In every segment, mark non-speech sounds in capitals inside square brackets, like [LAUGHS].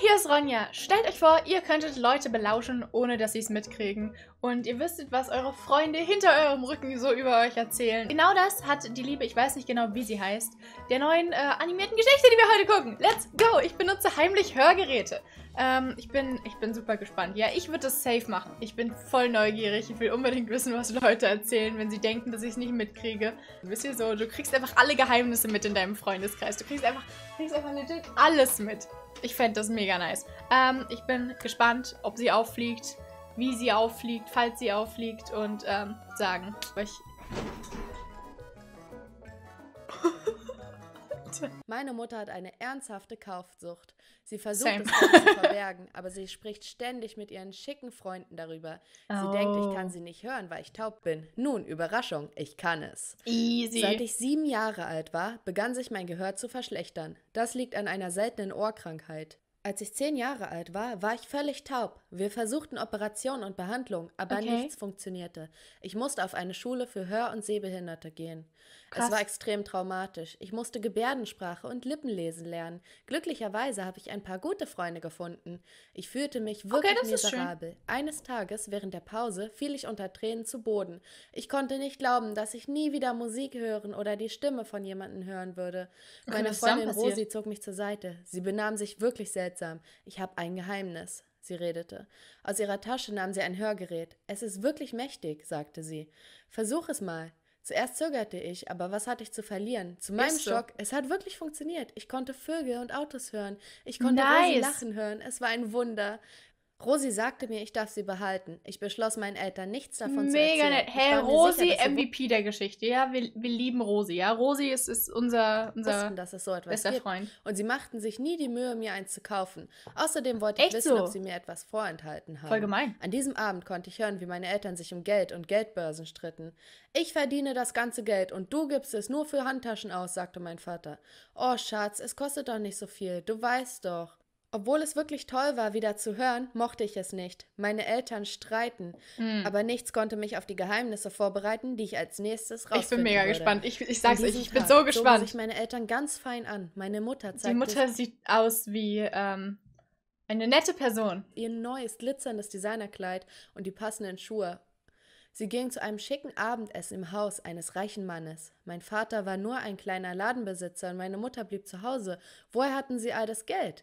hier ist Ronja. Stellt euch vor, ihr könntet Leute belauschen, ohne dass sie es mitkriegen. Und ihr wüsstet, was eure Freunde hinter eurem Rücken so über euch erzählen. Genau das hat die liebe, ich weiß nicht genau, wie sie heißt, der neuen äh, animierten Geschichte, die wir heute gucken. Let's go! Ich benutze heimlich Hörgeräte. Ähm, ich bin, ich bin super gespannt. Ja, ich würde das safe machen. Ich bin voll neugierig. Ich will unbedingt wissen, was Leute erzählen, wenn sie denken, dass ich es nicht mitkriege. Wisst ihr so, du kriegst einfach alle Geheimnisse mit in deinem Freundeskreis. Du kriegst einfach, kriegst einfach legit alles mit. Ich fände das mega nice. Ähm, ich bin gespannt, ob sie auffliegt, wie sie auffliegt, falls sie auffliegt und ähm, sagen, weil ich Meine Mutter hat eine ernsthafte Kaufsucht. Sie versucht Same. es zu [LAUGHS] verbergen, aber sie spricht ständig mit ihren schicken Freunden darüber. Sie oh. denkt, ich kann oh. sie nicht hören, weil ich taub bin. Nun, Überraschung, ich kann es. Easy. Seit ich sieben Jahre alt war, begann sich mein Gehör zu verschlechtern. Das liegt an einer seltenen Ohrkrankheit. Als ich zehn Jahre alt war, war ich völlig taub. Wir versuchten Operationen und Behandlung, aber okay. nichts funktionierte. Ich musste auf eine Schule für Hör- und Sehbehinderte gehen. Krass. Es war extrem traumatisch. Ich musste Gebärdensprache und Lippenlesen lernen. Glücklicherweise habe ich ein paar gute Freunde gefunden. Ich fühlte mich wirklich okay, miserabel. Eines Tages, während der Pause, fiel ich unter Tränen zu Boden. Ich konnte nicht glauben, dass ich nie wieder Musik hören oder die Stimme von jemandem hören würde. Meine Freundin Rosi zog mich zur Seite. Sie benahm sich wirklich seltsam seltsam. Ich habe ein Geheimnis. Sie redete. Aus ihrer Tasche nahm sie ein Hörgerät. Es ist wirklich mächtig, sagte sie. Versuch es mal. Zuerst zögerte ich, aber was hatte ich zu verlieren? Zu meinem so. Schock, es hat wirklich funktioniert. Ich konnte Vögel und Autos hören. Ich konnte nice. lachen hören. Es war ein Wunder. Rosi sagte mir, ich darf sie behalten. Ich beschloss meinen Eltern nichts davon Mega zu erzählen. Mega nett. Hey, Rosi, sicher, MVP der Geschichte. Ja, wir, wir, lieben Rosi. Ja, Rosi ist, ist unser, unser wussten, dass es so etwas bester gibt. Freund. Und sie machten sich nie die Mühe, mir eins zu kaufen. Außerdem wollte ich Echt wissen, so? ob sie mir etwas vorenthalten haben. Voll gemein. An diesem Abend konnte ich hören, wie meine Eltern sich um Geld und Geldbörsen stritten. Ich verdiene das ganze Geld und du gibst es nur für Handtaschen aus, sagte mein Vater. Oh, Schatz, es kostet doch nicht so viel. Du weißt doch. Obwohl es wirklich toll war, wieder zu hören, mochte ich es nicht. Meine Eltern streiten, mhm. aber nichts konnte mich auf die Geheimnisse vorbereiten, die ich als nächstes rausfinden Ich bin mega würde. gespannt. Ich, ich sag's euch, ich bin so gespannt. sich meine Eltern ganz fein an. Meine Mutter zeigt Die Mutter sieht aus wie ähm, eine nette Person. Ihr neues glitzerndes Designerkleid und die passenden Schuhe. Sie ging zu einem schicken Abendessen im Haus eines reichen Mannes. Mein Vater war nur ein kleiner Ladenbesitzer und meine Mutter blieb zu Hause. Woher hatten sie all das Geld?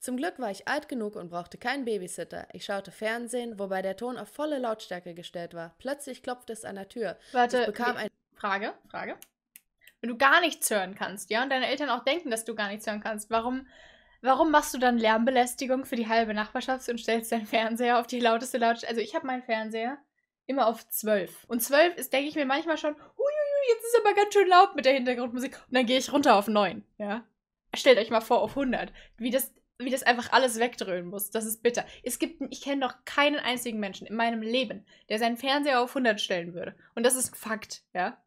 Zum Glück war ich alt genug und brauchte keinen Babysitter. Ich schaute Fernsehen, wobei der Ton auf volle Lautstärke gestellt war. Plötzlich klopfte es an der Tür. Warte, ich bekam ein Frage, Frage. Wenn du gar nichts hören kannst, ja, und deine Eltern auch denken, dass du gar nichts hören kannst, warum, warum machst du dann Lärmbelästigung für die halbe Nachbarschaft und stellst deinen Fernseher auf die lauteste Lautstärke? Also ich habe meinen Fernseher immer auf 12. Und 12 ist, denke ich mir manchmal schon, huiuiui, jetzt ist aber ganz schön laut mit der Hintergrundmusik. Und dann gehe ich runter auf 9, ja. Stellt euch mal vor, auf 100. Wie das wie das einfach alles wegdröhnen muss. Das ist bitter. Es gibt, ich kenne noch keinen einzigen Menschen in meinem Leben, der seinen Fernseher auf 100 stellen würde. Und das ist ein Fakt, ja?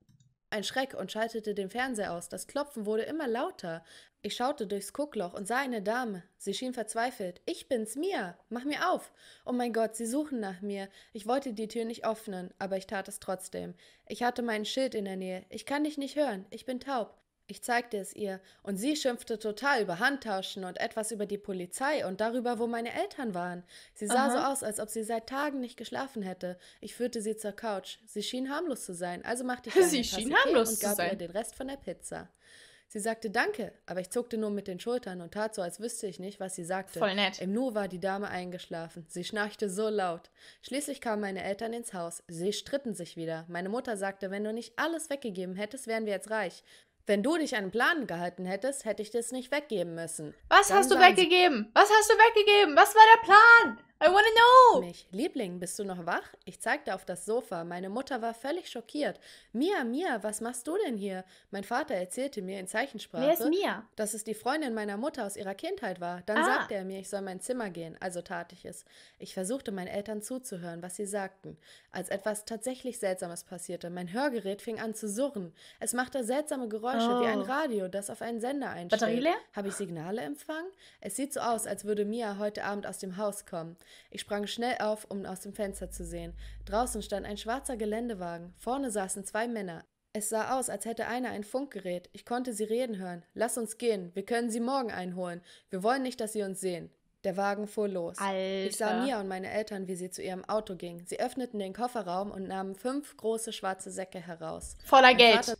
Ein Schreck und schaltete den Fernseher aus. Das Klopfen wurde immer lauter. Ich schaute durchs Guckloch und sah eine Dame. Sie schien verzweifelt. Ich bin's, Mia. Mach mir auf. Oh mein Gott, sie suchen nach mir. Ich wollte die Tür nicht öffnen, aber ich tat es trotzdem. Ich hatte meinen Schild in der Nähe. Ich kann dich nicht hören. Ich bin taub. Ich zeigte es ihr, und sie schimpfte total über Handtauschen und etwas über die Polizei und darüber, wo meine Eltern waren. Sie sah Aha. so aus, als ob sie seit Tagen nicht geschlafen hätte. Ich führte sie zur Couch. Sie schien harmlos zu sein, also machte ich [LAUGHS] sie schien harmlos und gab zu sein. ihr den Rest von der Pizza. Sie sagte Danke, aber ich zuckte nur mit den Schultern und tat so, als wüsste ich nicht, was sie sagte. Voll nett. Im Nu war die Dame eingeschlafen. Sie schnarchte so laut. Schließlich kamen meine Eltern ins Haus. Sie stritten sich wieder. Meine Mutter sagte, wenn du nicht alles weggegeben hättest, wären wir jetzt reich. Wenn du dich an den Plan gehalten hättest, hätte ich das nicht weggeben müssen. Was Dann hast du weggegeben? Was hast du weggegeben? Was war der Plan? I wanna know! Mich, Liebling, bist du noch wach? Ich zeigte auf das Sofa. Meine Mutter war völlig schockiert. Mia, Mia, was machst du denn hier? Mein Vater erzählte mir in Zeichensprache, Wer ist Mia? dass es die Freundin meiner Mutter aus ihrer Kindheit war. Dann ah. sagte er mir, ich soll mein Zimmer gehen, also tat ich es. Ich versuchte meinen Eltern zuzuhören, was sie sagten. Als etwas tatsächlich Seltsames passierte, mein Hörgerät fing an zu surren. Es machte seltsame Geräusche oh. wie ein oh. Radio, das auf einen Sender einschlägt. Batterie leer? Habe ich Signale empfangen? Es sieht so aus, als würde Mia heute Abend aus dem Haus kommen. Ich sprang schnell auf, um aus dem Fenster zu sehen. Draußen stand ein schwarzer Geländewagen. Vorne saßen zwei Männer. Es sah aus, als hätte einer ein Funkgerät. Ich konnte sie reden hören. Lass uns gehen. Wir können sie morgen einholen. Wir wollen nicht, dass sie uns sehen. Der Wagen fuhr los. Alter. Ich sah Mia und meine Eltern, wie sie zu ihrem Auto gingen. Sie öffneten den Kofferraum und nahmen fünf große schwarze Säcke heraus. Voller mein Geld. Vater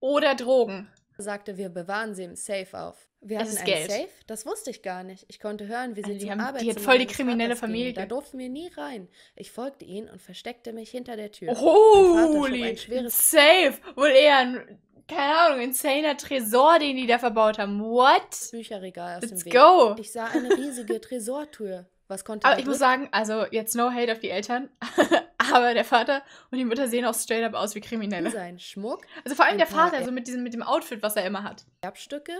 Oder Drogen sagte, wir bewahren sie im Safe auf. Wir es hatten ist Safe, das wusste ich gar nicht. Ich konnte hören, wie sie also die, haben, Arbeit die hat voll die kriminelle Familie. Ging. Da durften wir nie rein. Ich folgte ihnen und versteckte mich hinter der Tür. Holy! Safe! Wohl eher ein, keine Ahnung, insaner Tresor, den die da verbaut haben. What? Bücherregal aus Let's dem Weg. go! Ich sah eine riesige [LAUGHS] Tresortür. Was konnte Aber ich muss sagen, also jetzt no hate auf die Eltern, [LAUGHS] aber der Vater und die Mutter sehen auch straight up aus wie Kriminelle. Sein Schmuck. Also vor allem der Vater, so mit diesem mit dem Outfit, was er immer hat. Erbstücke.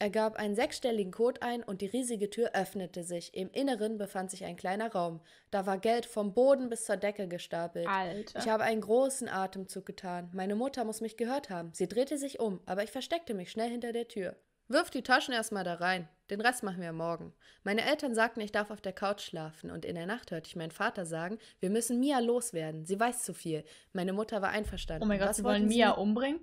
Er gab einen sechsstelligen Code ein und die riesige Tür öffnete sich. Im Inneren befand sich ein kleiner Raum. Da war Geld vom Boden bis zur Decke gestapelt. Alter. Ich habe einen großen Atemzug getan. Meine Mutter muss mich gehört haben. Sie drehte sich um, aber ich versteckte mich schnell hinter der Tür. Wirf die Taschen erstmal da rein. Den Rest machen wir morgen. Meine Eltern sagten, ich darf auf der Couch schlafen und in der Nacht hörte ich meinen Vater sagen, wir müssen Mia loswerden. Sie weiß zu viel. Meine Mutter war einverstanden. Oh mein Gott, Was sie wollen Mia umbringen?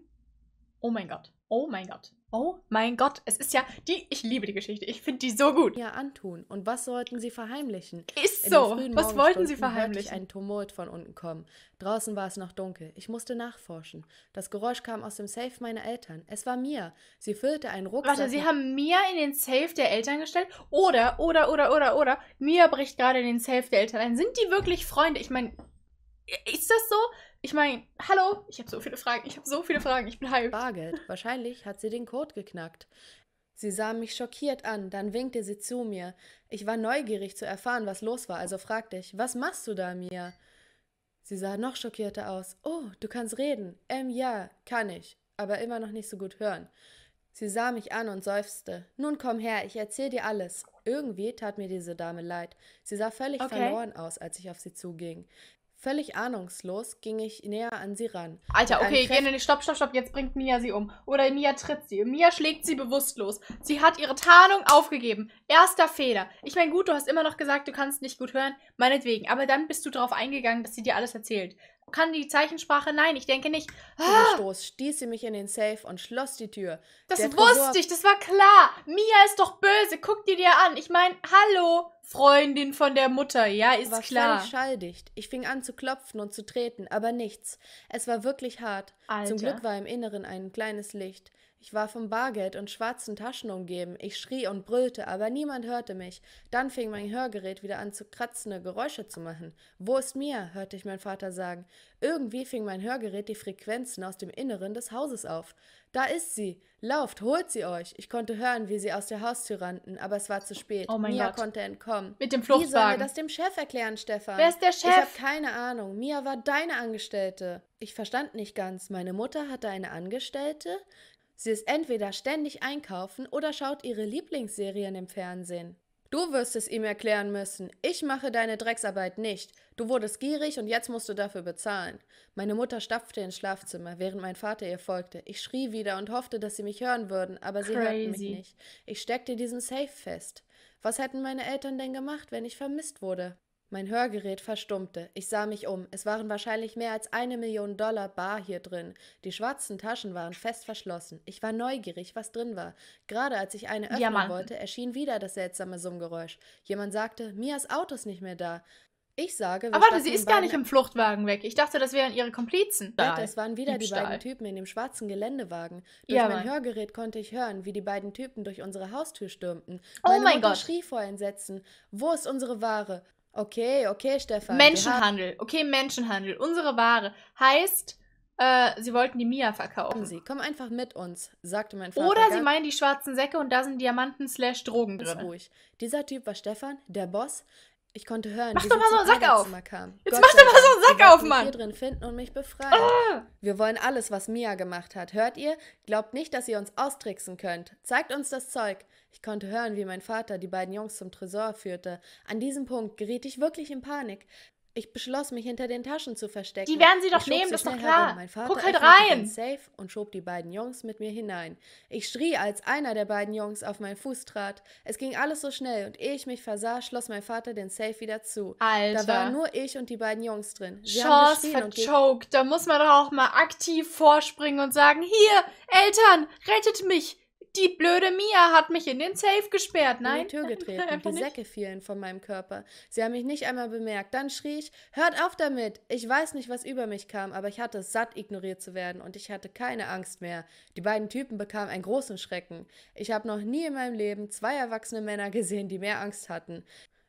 Oh mein Gott. Oh mein Gott. Oh mein Gott, es ist ja die, ich liebe die Geschichte. Ich finde die so gut. Ja, antun. Und was sollten sie verheimlichen? Ist so. Was wollten sie verheimlichen? Ich Tumult von unten kommen. Draußen war es noch dunkel. Ich musste nachforschen. Das Geräusch kam aus dem Safe meiner Eltern. Es war Mia. Sie füllte einen Rucksack. Warte, sie haben Mia in den Safe der Eltern gestellt? Oder, oder, oder, oder, oder. Mia bricht gerade in den Safe der Eltern ein. Sind die wirklich Freunde? Ich meine, ist das so? Ich meine, hallo, ich habe so viele Fragen, ich habe so viele Fragen, ich bin hyped. Bargeld, wahrscheinlich hat sie den Code geknackt. Sie sah mich schockiert an, dann winkte sie zu mir. Ich war neugierig zu erfahren, was los war, also fragte ich, was machst du da, Mia? Sie sah noch schockierter aus. Oh, du kannst reden. Ähm, ja, kann ich, aber immer noch nicht so gut hören. Sie sah mich an und seufzte. Nun komm her, ich erzähl dir alles. Irgendwie tat mir diese Dame leid. Sie sah völlig okay. verloren aus, als ich auf sie zuging. Völlig ahnungslos ging ich näher an sie ran. Alter, okay, Kräft nee, nee, stopp, stopp, stopp, jetzt bringt Mia sie um. Oder Mia tritt sie. Mia schlägt sie bewusstlos. Sie hat ihre Tarnung aufgegeben. Erster Fehler. Ich meine, gut, du hast immer noch gesagt, du kannst nicht gut hören. Meinetwegen. Aber dann bist du darauf eingegangen, dass sie dir alles erzählt. Kann die Zeichensprache? Nein, ich denke nicht. Ah. Mit Stoß stieß sie mich in den Safe und schloss die Tür. Das Der wusste ich, das war klar. Mia ist doch böse. Guck dir dir an. Ich meine, hallo. Freundin von der Mutter, ja, ist war klar. schalldicht. Ich fing an zu klopfen und zu treten, aber nichts. Es war wirklich hart. Alter. Zum Glück war im Inneren ein kleines Licht. Ich war vom Bargeld und schwarzen Taschen umgeben. Ich schrie und brüllte, aber niemand hörte mich. Dann fing mein Hörgerät wieder an zu kratzende Geräusche zu machen. Wo ist mir? hörte ich meinen Vater sagen. Irgendwie fing mein Hörgerät die Frequenzen aus dem Inneren des Hauses auf. Da ist sie! Lauft, holt sie euch! Ich konnte hören, wie sie aus der Haustür rannten, aber es war zu spät. Oh Mia Gott. konnte entkommen. Mit dem Fluchtwagen. Wie sollen wir das dem Chef erklären, Stefan? Wer ist der Chef? Ich habe keine Ahnung. Mia war deine Angestellte. Ich verstand nicht ganz. Meine Mutter hatte eine Angestellte? Sie ist entweder ständig einkaufen oder schaut ihre Lieblingsserien im Fernsehen. Du wirst es ihm erklären müssen. Ich mache deine Drecksarbeit nicht. Du wurdest gierig und jetzt musst du dafür bezahlen. Meine Mutter stapfte ins Schlafzimmer, während mein Vater ihr folgte. Ich schrie wieder und hoffte, dass sie mich hören würden, aber Crazy. sie hörten mich nicht. Ich steckte diesen Safe fest. Was hätten meine Eltern denn gemacht, wenn ich vermisst wurde? Mein Hörgerät verstummte. Ich sah mich um. Es waren wahrscheinlich mehr als eine Million Dollar bar hier drin. Die schwarzen Taschen waren fest verschlossen. Ich war neugierig, was drin war. Gerade als ich eine öffnen ja, wollte, erschien wieder das seltsame Summgeräusch. Jemand sagte, Mias Auto ist nicht mehr da. Ich sage, aber warte, sie ist gar nicht im Fluchtwagen weg. Ich dachte, das wären ihre Komplizen. Stahl. es waren wieder die beiden Typen in dem schwarzen Geländewagen. Durch ja, mein Hörgerät konnte ich hören, wie die beiden Typen durch unsere Haustür stürmten. Oh Meine oh mein Mutter Gott! schrie vor Entsetzen: Wo ist unsere Ware? Okay, okay, Stefan. Menschenhandel. Okay, Menschenhandel. Unsere Ware heißt, äh, sie wollten die Mia verkaufen. Sie, komm einfach mit uns, sagte mein Vater. Oder sie meinen die schwarzen Säcke und da sind Diamanten slash Drogen drin. Ganz ruhig. Dieser Typ war Stefan, der Boss, ich konnte hören, mach wie doch mal so einen Sack auf. Kam. Jetzt Gott mach doch mal so einen Sack auf, Mann. Hier drin finden und mich befreien. Ah. Wir wollen alles, was Mia gemacht hat. Hört ihr? Glaubt nicht, dass ihr uns austricksen könnt. Zeigt uns das Zeug. Ich konnte hören, wie mein Vater die beiden Jungs zum Tresor führte. An diesem Punkt geriet ich wirklich in Panik. Ich beschloss, mich hinter den Taschen zu verstecken. Die werden sie doch nehmen, das ist doch klar. Guck halt rein! Safe und schob die beiden Jungs mit mir hinein. Ich schrie, als einer der beiden Jungs auf meinen Fuß trat. Es ging alles so schnell und ehe ich mich versah, schloss mein Vater den Safe wieder zu. Alter. Da waren nur ich und die beiden Jungs drin. Sie Chance verchoked. Da muss man doch auch mal aktiv vorspringen und sagen, hier, Eltern, rettet mich! die blöde Mia hat mich in den Safe gesperrt. Nein. In die Tür [LAUGHS] getreten. die Säcke fielen von meinem Körper. Sie haben mich nicht einmal bemerkt. Dann schrie ich, hört auf damit. Ich weiß nicht, was über mich kam, aber ich hatte es satt, ignoriert zu werden und ich hatte keine Angst mehr. Die beiden Typen bekamen einen großen Schrecken. Ich habe noch nie in meinem Leben zwei erwachsene Männer gesehen, die mehr Angst hatten.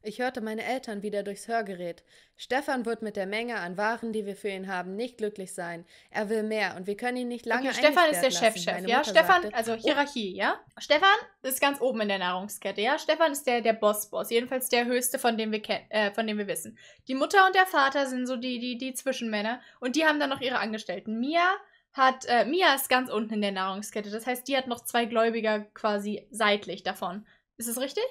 Ich hörte meine Eltern wieder durchs Hörgerät. Stefan wird mit der Menge an Waren, die wir für ihn haben, nicht glücklich sein. Er will mehr und wir können ihn nicht lange okay, Stefan ist der Chefchef, -Chef, ja? Stefan, sagte, also oh. Hierarchie, ja? Stefan ist ganz oben in der Nahrungskette, ja? Stefan ist der der Boss-Boss, jedenfalls der höchste, von dem wir äh, von dem wir wissen. Die Mutter und der Vater sind so die die die Zwischenmänner und die haben dann noch ihre Angestellten. Mia hat äh, Mia ist ganz unten in der Nahrungskette. Das heißt, die hat noch zwei Gläubiger quasi seitlich davon. Ist es richtig?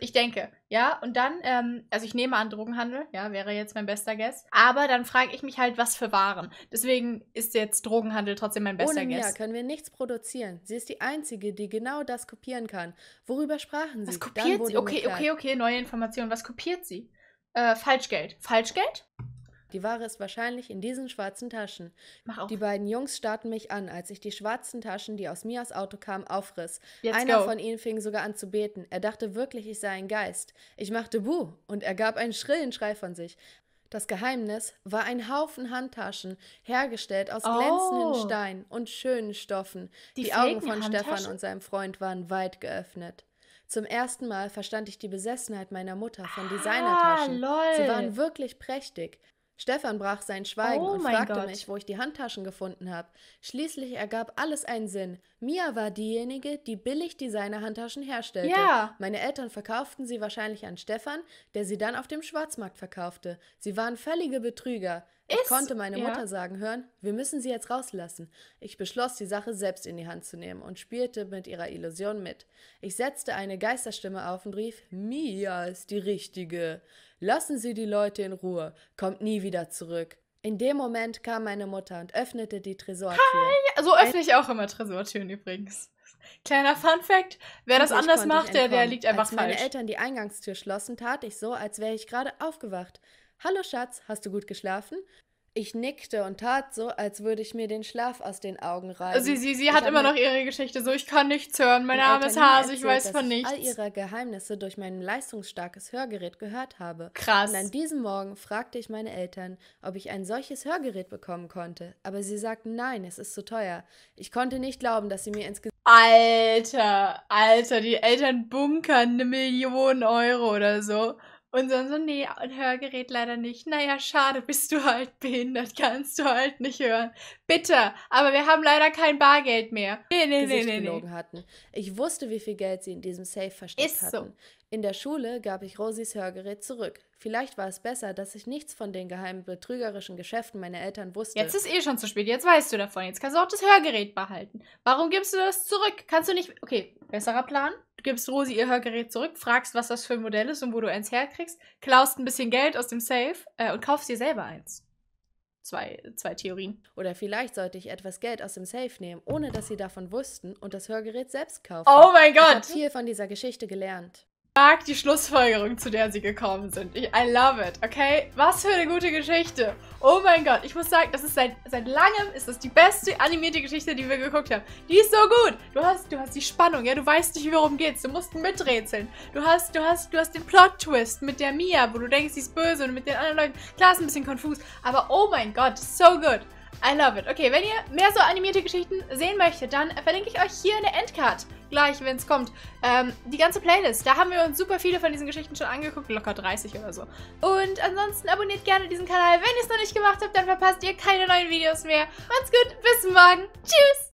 ich denke, ja. Und dann, ähm, also ich nehme an Drogenhandel, ja, wäre jetzt mein bester Guess. Aber dann frage ich mich halt, was für Waren. Deswegen ist jetzt Drogenhandel trotzdem mein bester Ohne Guess. Ja, können wir nichts produzieren. Sie ist die Einzige, die genau das kopieren kann. Worüber sprachen Sie? Was kopiert sie? Okay, okay, okay, neue Information. Was kopiert sie? Äh, Falschgeld. Falschgeld? Die Ware ist wahrscheinlich in diesen schwarzen Taschen. Mach auf. Die beiden Jungs starrten mich an, als ich die schwarzen Taschen, die aus Mias Auto kamen, aufriss. Jetzt Einer go. von ihnen fing sogar an zu beten. Er dachte wirklich, ich sei ein Geist. Ich machte Buh und er gab einen schrillen Schrei von sich. Das Geheimnis war ein Haufen Handtaschen, hergestellt aus oh. glänzenden oh. Steinen und schönen Stoffen. Die, die Augen von Stefan und seinem Freund waren weit geöffnet. Zum ersten Mal verstand ich die Besessenheit meiner Mutter von ah, Designertaschen. Ah, Sie waren wirklich prächtig. Stefan brach sein Schweigen oh und fragte Gott. mich, wo ich die Handtaschen gefunden habe. Schließlich ergab alles einen Sinn. Mia war diejenige, die billig Designer-Handtaschen herstellte. Ja. Meine Eltern verkauften sie wahrscheinlich an Stefan, der sie dann auf dem Schwarzmarkt verkaufte. Sie waren völlige Betrüger. Ich konnte meine ja. Mutter sagen hören, wir müssen sie jetzt rauslassen. Ich beschloss, die Sache selbst in die Hand zu nehmen und spielte mit ihrer Illusion mit. Ich setzte eine Geisterstimme auf und rief, Mia ist die Richtige. Lassen Sie die Leute in Ruhe. Kommt nie wieder zurück. In dem Moment kam meine Mutter und öffnete die Tresortür. Hi! So öffne ich auch immer Tresortüren übrigens. Kleiner Funfact: Wer das anders macht, der, der liegt einfach als falsch. Als meine Eltern die Eingangstür schlossen, tat ich so, als wäre ich gerade aufgewacht. Hallo Schatz, hast du gut geschlafen? Ich nickte und tat so, als würde ich mir den Schlaf aus den Augen reißen. Sie, sie, sie hat immer noch ihre Geschichte so, ich kann nichts hören, mein Name ist Hase, ich weiß von nichts. Ich all ihre Geheimnisse durch mein leistungsstarkes Hörgerät gehört habe. Krass. Und an diesem Morgen fragte ich meine Eltern, ob ich ein solches Hörgerät bekommen konnte, aber sie sagten, nein, es ist zu teuer. Ich konnte nicht glauben, dass sie mir ins Gesicht... Alter, Alter, die Eltern bunkern eine Million Euro oder so. Und dann so, nee, ein Hörgerät leider nicht. Naja, schade, bist du halt behindert, kannst du halt nicht hören. Bitte, aber wir haben leider kein Bargeld mehr. Nee, nee, nee, nee, nee. Hatten. Ich wusste, wie viel Geld sie in diesem Safe versteckt Ist hatten. So. In der Schule gab ich Rosis Hörgerät zurück. Vielleicht war es besser, dass ich nichts von den geheimen betrügerischen Geschäften meiner Eltern wusste. Jetzt ist eh schon zu spät, jetzt weißt du davon. Jetzt kannst du auch das Hörgerät behalten. Warum gibst du das zurück? Kannst du nicht. Okay, besserer Plan. Du gibst Rosi ihr Hörgerät zurück, fragst, was das für ein Modell ist und wo du eins herkriegst, klaust ein bisschen Geld aus dem Safe äh, und kaufst dir selber eins. Zwei, zwei Theorien. Oder vielleicht sollte ich etwas Geld aus dem Safe nehmen, ohne dass sie davon wussten und das Hörgerät selbst kaufen. Oh mein Gott! Ich habe viel von dieser Geschichte gelernt mag die Schlussfolgerung, zu der sie gekommen sind. Ich, I love it, okay? Was für eine gute Geschichte. Oh mein Gott, ich muss sagen, das ist seit, seit langem ist das die beste animierte Geschichte, die wir geguckt haben. Die ist so gut. Du hast, du hast die Spannung, ja, du weißt nicht, worum geht's. Du musst miträtseln. Du hast, du hast, du hast den Plot-Twist mit der Mia, wo du denkst, sie ist böse und mit den anderen Leuten. Klar, ist ein bisschen konfus, aber oh mein Gott, so good. I love it. Okay, wenn ihr mehr so animierte Geschichten sehen möchtet, dann verlinke ich euch hier eine Endcard gleich, wenn es kommt. Ähm, die ganze Playlist, da haben wir uns super viele von diesen Geschichten schon angeguckt, locker 30 oder so. Und ansonsten abonniert gerne diesen Kanal. Wenn ihr es noch nicht gemacht habt, dann verpasst ihr keine neuen Videos mehr. Macht's gut, bis morgen. Tschüss!